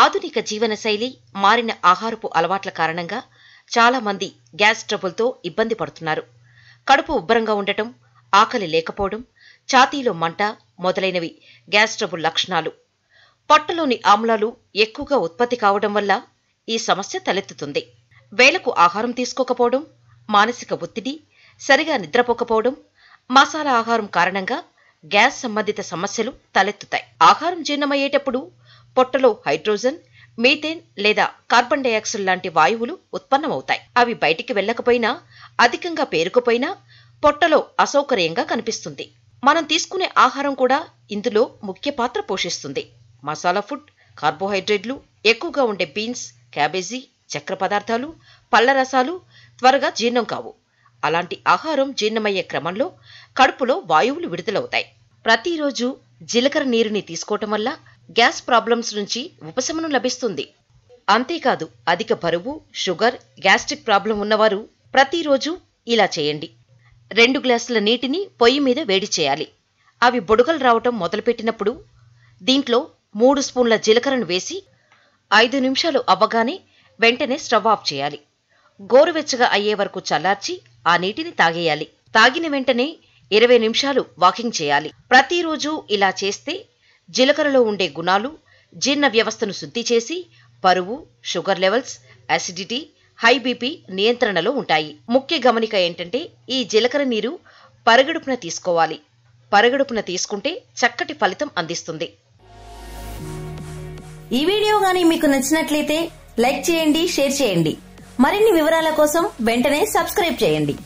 ఆధునిక జీవనశైలి మారిన ఆహారపు అలవాట్ల కారణంగా చాలా మంది గ్యాస్ ట్రబుల్తో ఇబ్బంది పడుతున్నారు కడుపు ఉబ్బరంగా ఉండటం ఆకలి లేకపోవడం ఛాతీలో మంట మొదలైనవి గ్యాస్ ట్రబుల్ లక్షణాలు పొట్టలోని ఆమ్లాలు ఎక్కువగా ఉత్పత్తి కావడం వల్ల ఈ సమస్య తలెత్తుతుంది వేలకు ఆహారం తీసుకోకపోవడం మానసిక ఒత్తిడి సరిగా నిద్రపోకపోవడం మసాలా ఆహారం కారణంగా గ్యాస్ సంబంధిత సమస్యలు తలెత్తుతాయి ఆహారం జీర్ణమయ్యేటప్పుడు పొట్టలో హైడ్రోజన్ మీథేన్ లేదా కార్బన్ డయాక్సైడ్ లాంటి వాయువులు ఉత్పన్నమవుతాయి అవి బయటికి వెళ్ళకపోయినా అధికంగా పేరుకుపోయినా పొట్టలో అసౌకర్యంగా కనిపిస్తుంది మనం తీసుకునే ఆహారం కూడా ఇందులో ముఖ్య పాత్ర పోషిస్తుంది మసాలా ఫుడ్ కార్బోహైడ్రేట్లు ఎక్కువగా ఉండే బీన్స్ క్యాబేజీ చక్ర పదార్థాలు పళ్ళ రసాలు త్వరగా జీర్ణం కావు అలాంటి ఆహారం జీర్ణమయ్యే క్రమంలో కడుపులో వాయువులు విడుదలవుతాయి ప్రతిరోజు జీలకర్ర నీరుని తీసుకోవటం వల్ల గ్యాస్ ప్రాబ్లమ్స్ నుంచి ఉపశమనం లభిస్తుంది అంతేకాదు అధిక బరువు షుగర్ గ్యాస్ట్రిక్ ప్రాబ్లం ఉన్నవారు ప్రతిరోజు ఇలా చేయండి రెండు గ్లాసుల నీటిని పొయ్యి మీద వేడి చేయాలి అవి బొడుగలు రావటం మొదలుపెట్టినప్పుడు దీంట్లో మూడు స్పూన్ల జీలకర్రను వేసి ఐదు నిమిషాలు అవ్వగానే వెంటనే స్టవ్ ఆఫ్ చేయాలి గోరువెచ్చగా అయ్యే వరకు చల్లార్చి ఆ నీటిని తాగేయాలి తాగిన వెంటనే ఇరవై నిమిషాలు వాకింగ్ చేయాలి ప్రతిరోజు ఇలా చేస్తే జీలకర్రలో ఉండే గుణాలు జీర్ణ వ్యవస్థను శుద్ధి చేసి పరువు sugar levels acidity high BP నియంత్రణలో ఉంటాయి ముఖ్య గమనిక ఏంటంటే ఈ జీలకర్ర నీరు పరగడుపున తీసుకోవాలి పరగడుపున తీసుకుంటే చక్కటి ఫలితం అందిస్తుంది ఈ వీడియో గానీ మీకు నచ్చినట్లయితే లైక్ చేయండి షేర్ చేయండి మరిన్ని వివరాల కోసం వెంటనే సబ్స్క్రైబ్ చేయండి